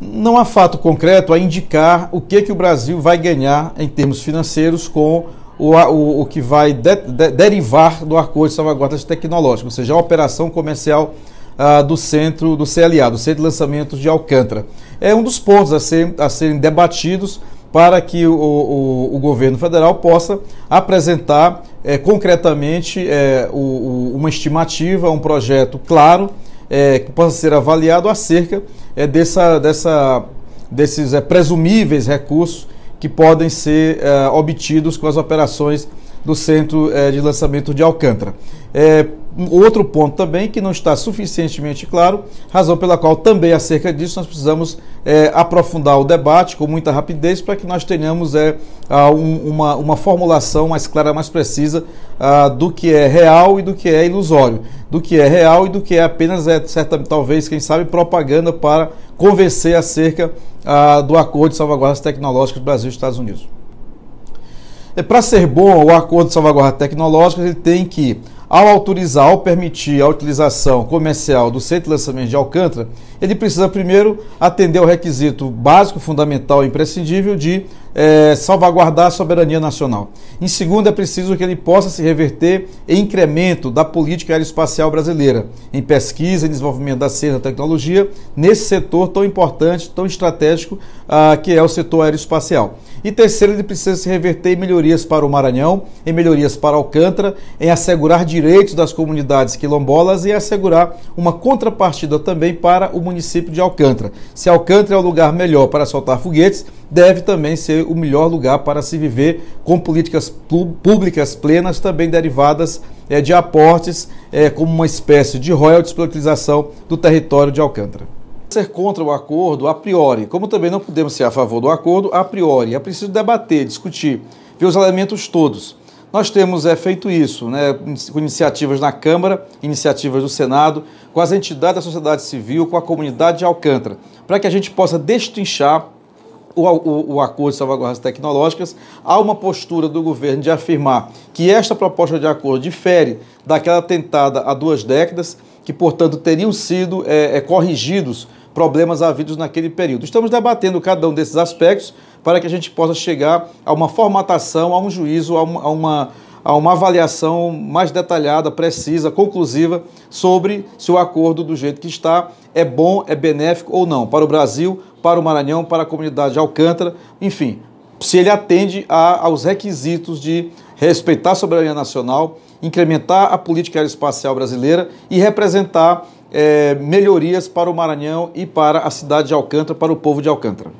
não há fato concreto a indicar o que, que o Brasil vai ganhar em termos financeiros com o, o, o que vai de, de, derivar do acordo de salvaguardas tecnológicas, ou seja, a operação comercial ah, do centro do CLA, do Centro de Lançamentos de Alcântara. É um dos pontos a, ser, a serem debatidos para que o, o, o governo federal possa apresentar é, concretamente é, uma estimativa, um projeto claro é, que possa ser avaliado acerca é, dessa, dessa, desses é, presumíveis recursos que podem ser é, obtidos com as operações do Centro é, de Lançamento de Alcântara. É, um outro ponto também que não está suficientemente claro, razão pela qual também acerca disso nós precisamos é, aprofundar o debate com muita rapidez para que nós tenhamos é, um, uma, uma formulação mais clara, mais precisa do que é real e do que é ilusório do que é real e do que é apenas, é, certa, talvez, quem sabe, propaganda para convencer acerca ah, do acordo de salvaguardas tecnológicas Brasil e Estados Unidos. É, para ser bom o acordo de salvaguarda tecnológica, ele tem que ao autorizar, ao permitir a utilização comercial do centro de lançamento de Alcântara, ele precisa primeiro atender ao requisito básico, fundamental e imprescindível de é, salvaguardar a soberania nacional. Em segundo, é preciso que ele possa se reverter em incremento da política aeroespacial brasileira, em pesquisa, em desenvolvimento da ciência e tecnologia, nesse setor tão importante, tão estratégico, ah, que é o setor aeroespacial. E terceiro, ele precisa se reverter em melhorias para o Maranhão, em melhorias para Alcântara, em assegurar direitos das comunidades quilombolas e assegurar uma contrapartida também para o município de Alcântara. Se Alcântara é o lugar melhor para soltar foguetes, deve também ser o melhor lugar para se viver com políticas públicas plenas, também derivadas eh, de aportes eh, como uma espécie de royalties pela utilização do território de Alcântara ser contra o acordo a priori, como também não podemos ser a favor do acordo a priori. É preciso debater, discutir, ver os elementos todos. Nós temos é, feito isso, né, com iniciativas na Câmara, iniciativas do Senado, com as entidades da sociedade civil, com a comunidade de Alcântara, para que a gente possa destinchar o, o, o, acordo de salvaguardas tecnológicas, há uma postura do governo de afirmar que esta proposta de acordo difere daquela tentada há duas décadas, que, portanto, teriam sido é, é, corrigidos problemas havidos naquele período. Estamos debatendo cada um desses aspectos para que a gente possa chegar a uma formatação, a um juízo, a uma, a uma, a uma avaliação mais detalhada, precisa, conclusiva sobre se o acordo do jeito que está é bom, é benéfico ou não para o Brasil, para o Maranhão, para a comunidade de Alcântara, enfim, se ele atende a, aos requisitos de respeitar a soberania nacional incrementar a política aeroespacial brasileira e representar é, melhorias para o Maranhão e para a cidade de Alcântara, para o povo de Alcântara.